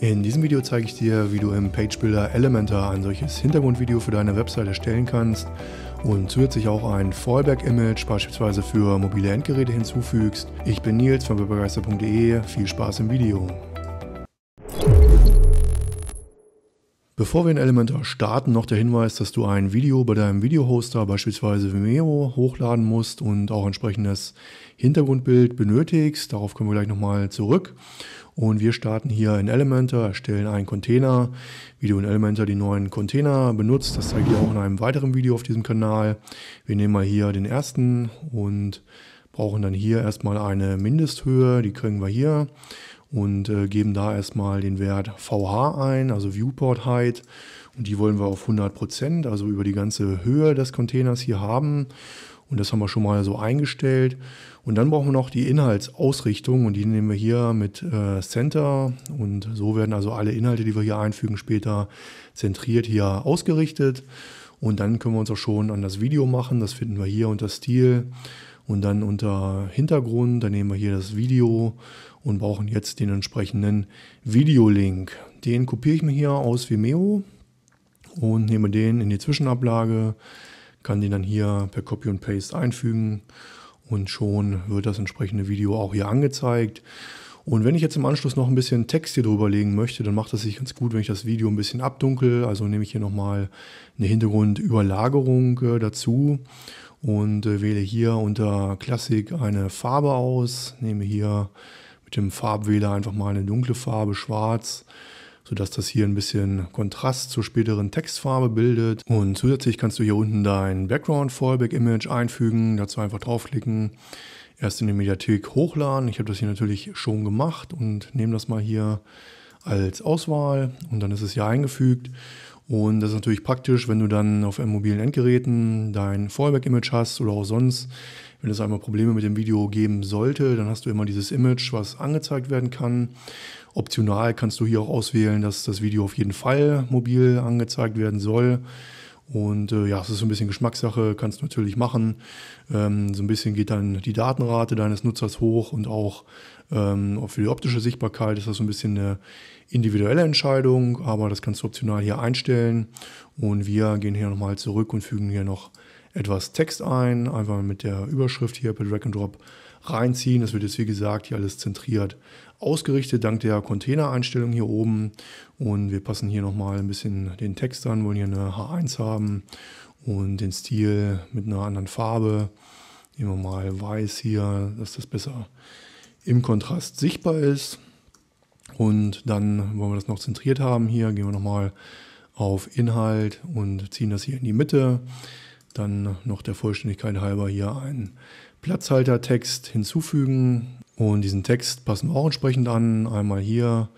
In diesem Video zeige ich dir, wie du im Page Builder Elementor ein solches Hintergrundvideo für deine Website erstellen kannst und zusätzlich auch ein Fallback-Image beispielsweise für mobile Endgeräte hinzufügst. Ich bin Nils von webbegeister.de, viel Spaß im Video. Bevor wir in Elementor starten, noch der Hinweis, dass du ein Video bei deinem Videohoster, beispielsweise Vimeo, hochladen musst und auch entsprechendes Hintergrundbild benötigst. Darauf kommen wir gleich nochmal zurück. Und wir starten hier in Elementor, erstellen einen Container, wie du in Elementor die neuen Container benutzt. Das zeige ich auch in einem weiteren Video auf diesem Kanal. Wir nehmen mal hier den ersten und brauchen dann hier erstmal eine Mindesthöhe, die kriegen wir hier und äh, geben da erstmal den Wert VH ein, also Viewport Height. Und die wollen wir auf 100 also über die ganze Höhe des Containers hier haben. Und das haben wir schon mal so eingestellt. Und dann brauchen wir noch die Inhaltsausrichtung und die nehmen wir hier mit äh, Center. Und so werden also alle Inhalte, die wir hier einfügen, später zentriert hier ausgerichtet. Und dann können wir uns auch schon an das Video machen. Das finden wir hier unter Stil und dann unter Hintergrund, dann nehmen wir hier das Video und brauchen jetzt den entsprechenden Videolink. Den kopiere ich mir hier aus Vimeo und nehme den in die Zwischenablage, kann den dann hier per Copy und Paste einfügen und schon wird das entsprechende Video auch hier angezeigt. Und wenn ich jetzt im Anschluss noch ein bisschen Text hier drüber legen möchte, dann macht das sich ganz gut, wenn ich das Video ein bisschen abdunkel. Also nehme ich hier nochmal eine Hintergrundüberlagerung äh, dazu und äh, wähle hier unter Klassik eine Farbe aus. Nehme hier mit dem Farbwähler einfach mal eine dunkle Farbe, schwarz, sodass das hier ein bisschen Kontrast zur späteren Textfarbe bildet. Und zusätzlich kannst du hier unten dein Background Fallback Image einfügen, dazu einfach draufklicken. Erst in die Mediathek hochladen. Ich habe das hier natürlich schon gemacht und nehme das mal hier als Auswahl und dann ist es hier eingefügt. Und das ist natürlich praktisch, wenn du dann auf mobilen Endgeräten dein Fallback-Image hast oder auch sonst, wenn es einmal Probleme mit dem Video geben sollte, dann hast du immer dieses Image, was angezeigt werden kann. Optional kannst du hier auch auswählen, dass das Video auf jeden Fall mobil angezeigt werden soll. Und äh, ja, es ist so ein bisschen Geschmackssache, kannst du natürlich machen. Ähm, so ein bisschen geht dann die Datenrate deines Nutzers hoch und auch, ähm, auch für die optische Sichtbarkeit ist das so ein bisschen eine individuelle Entscheidung, aber das kannst du optional hier einstellen. Und wir gehen hier nochmal zurück und fügen hier noch etwas Text ein, einfach mit der Überschrift hier per Drag and Drop reinziehen. Das wird jetzt, wie gesagt, hier alles zentriert ausgerichtet, dank der Container-Einstellung hier oben. Und wir passen hier nochmal ein bisschen den Text an, wollen hier eine H1 haben und den Stil mit einer anderen Farbe. Nehmen wir mal weiß hier, dass das besser im Kontrast sichtbar ist. Und dann wollen wir das noch zentriert haben hier. Gehen wir nochmal auf Inhalt und ziehen das hier in die Mitte dann noch der Vollständigkeit halber hier einen Platzhaltertext hinzufügen. Und diesen Text passen wir auch entsprechend an. Einmal hier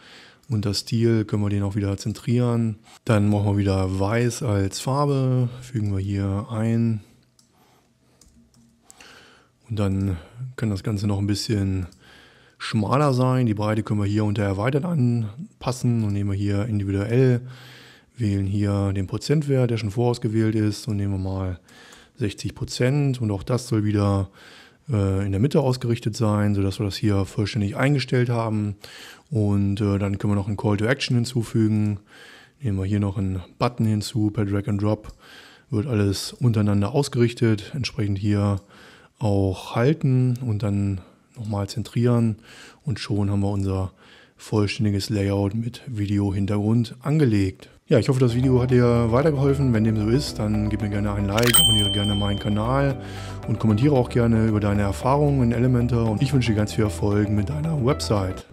unter Stil können wir den auch wieder zentrieren. Dann machen wir wieder Weiß als Farbe, fügen wir hier ein. Und dann kann das Ganze noch ein bisschen schmaler sein. Die Breite können wir hier unter Erweitert anpassen und nehmen wir hier individuell wählen hier den Prozentwert, der schon vorausgewählt ist und nehmen wir mal 60 Prozent und auch das soll wieder äh, in der Mitte ausgerichtet sein, sodass wir das hier vollständig eingestellt haben und äh, dann können wir noch einen Call to Action hinzufügen. Nehmen wir hier noch einen Button hinzu per Drag and Drop. Wird alles untereinander ausgerichtet, entsprechend hier auch halten und dann nochmal zentrieren und schon haben wir unser vollständiges Layout mit Video-Hintergrund angelegt. Ja, ich hoffe, das Video hat dir weitergeholfen. Wenn dem so ist, dann gib mir gerne ein Like, abonniere gerne meinen Kanal und kommentiere auch gerne über deine Erfahrungen in Elementor. Und ich wünsche dir ganz viel Erfolg mit deiner Website.